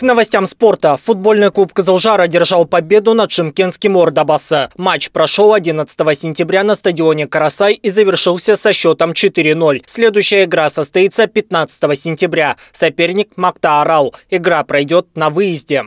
К новостям спорта. Футбольный клуб «Казалжар» одержал победу над шимкенским «Ордобаса». Матч прошел 11 сентября на стадионе «Карасай» и завершился со счетом 4-0. Следующая игра состоится 15 сентября. Соперник – «Мактаарал». Игра пройдет на выезде.